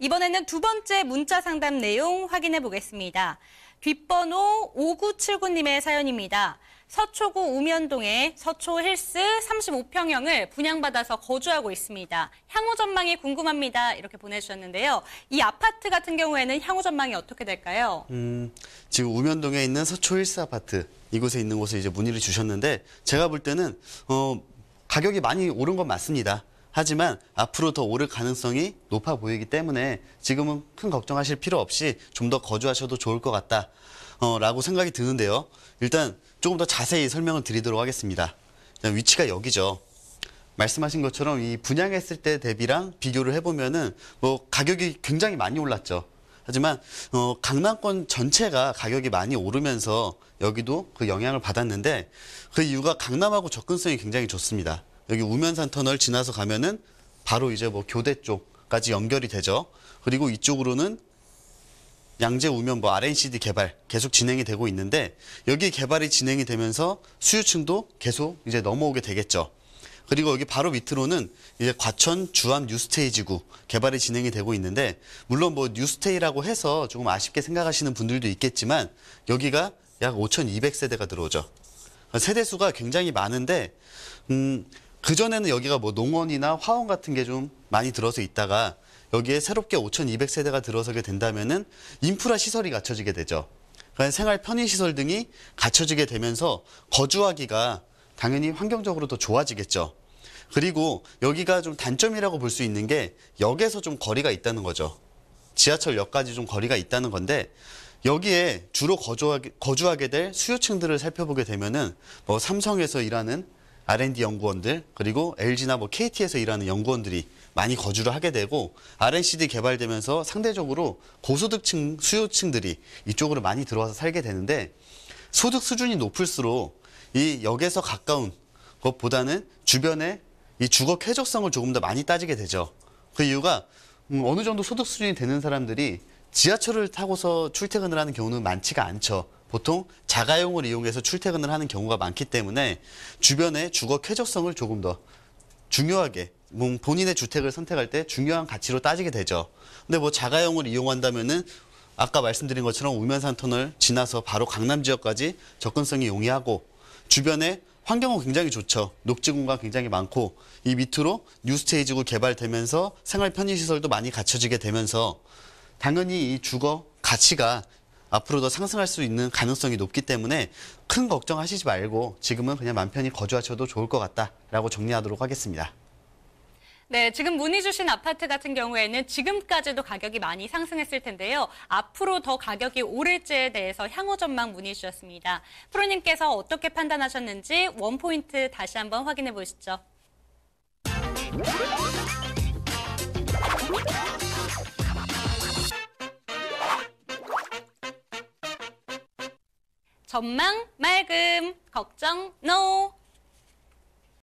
이번에는 두 번째 문자 상담 내용 확인해 보겠습니다. 뒷번호 5979님의 사연입니다. 서초구 우면동에 서초 힐스 35평형을 분양받아서 거주하고 있습니다. 향후 전망이 궁금합니다. 이렇게 보내주셨는데요. 이 아파트 같은 경우에는 향후 전망이 어떻게 될까요? 음, 지금 우면동에 있는 서초 힐스 아파트 이곳에 있는 곳에 이제 문의를 주셨는데 제가 볼 때는 어, 가격이 많이 오른 건 맞습니다. 하지만 앞으로 더 오를 가능성이 높아 보이기 때문에 지금은 큰 걱정하실 필요 없이 좀 더 거주하셔도 좋을 것 같다 어, 라고 생각이 드는데요. 일단 조금 더 자세히 설명을 드리도록 하겠습니다. 위치가 여기죠. 말씀하신 것처럼 이 분양했을 때 대비랑 비교를 해보면은 뭐 가격이 굉장히 많이 올랐죠. 하지만 어, 강남권 전체가 가격이 많이 오르면서 여기도 그 영향을 받았는데 그 이유가 강남하고 접근성이 굉장히 좋습니다. 여기 우면산 터널 지나서 가면은 바로 이제 뭐 교대 쪽까지 연결이 되죠. 그리고 이쪽으로는 양재 우면 뭐 RNCD 개발 계속 진행이 되고 있는데 여기 개발이 진행이 되면서 수유층도 계속 이제 넘어오게 되겠죠. 그리고 여기 바로 밑으로는 이제 과천 주암 뉴스테이 지구 개발이 진행이 되고 있는데 물론 뭐 뉴스테이라고 해서 조금 아쉽게 생각하시는 분들도 있겠지만 여기가 약 5,200세대가 들어오죠. 세대 수가 굉장히 많은데 음 그전에는 여기가 뭐 농원이나 화원 같은 게 좀 많이 들어서 있다가 여기에 새롭게 5,200세대가 들어서게 된다면은 인프라 시설이 갖춰지게 되죠. 그러니까 생활 편의 시설 등이 갖춰지게 되면서 거주하기가 당연히 환경적으로 더 좋아지겠죠. 그리고 여기가 좀 단점이라고 볼 수 있는 게 역에서 좀 거리가 있다는 거죠. 지하철역까지 좀 거리가 있다는 건데 여기에 주로 거주하게, 거주하게 될 수요층들을 살펴보게 되면은 뭐 삼성에서 일하는 R&D 연구원들 그리고 LG나 뭐 KT에서 일하는 연구원들이 많이 거주를 하게 되고 R&CD 개발되면서 상대적으로 고소득층 수요층들이 이쪽으로 많이 들어와서 살게 되는데 소득 수준이 높을수록 이 역에서 가까운 것보다는 주변에 이 주거 쾌적성을 조금 더 많이 따지게 되죠. 그 이유가 음, 어느 정도 소득 수준이 되는 사람들이 지하철을 타고서 출퇴근을 하는 경우는 많지가 않죠. 보통 자가용을 이용해서 출퇴근을 하는 경우가 많기 때문에 주변의 주거 쾌적성을 조금 더 중요하게 뭐 본인의 주택을 선택할 때 중요한 가치로 따지게 되죠. 근데 뭐 자가용을 이용한다면은 아까 말씀드린 것처럼 우면산 터널 지나서 바로 강남 지역까지 접근성이 용이하고 주변에 환경은 굉장히 좋죠. 녹지 공간 굉장히 많고 이 밑으로 뉴스테이지구 개발되면서 생활 편의시설도 많이 갖춰지게 되면서 당연히 이 주거 가치가 앞으로 더 상승할 수 있는 가능성이 높기 때문에 큰 걱정하시지 말고 지금은 그냥 맘 편히 거주하셔도 좋을 것 같다라고 정리하도록 하겠습니다. 네, 지금 문의 주신 아파트 같은 경우에는 지금까지도 가격이 많이 상승했을 텐데요. 앞으로 더 가격이 오를지에 대해서 향후 전망 문의 주셨습니다. 프로님께서 어떻게 판단하셨는지 원포인트 다시 한번 확인해 보시죠. 전망 맑음 걱정 no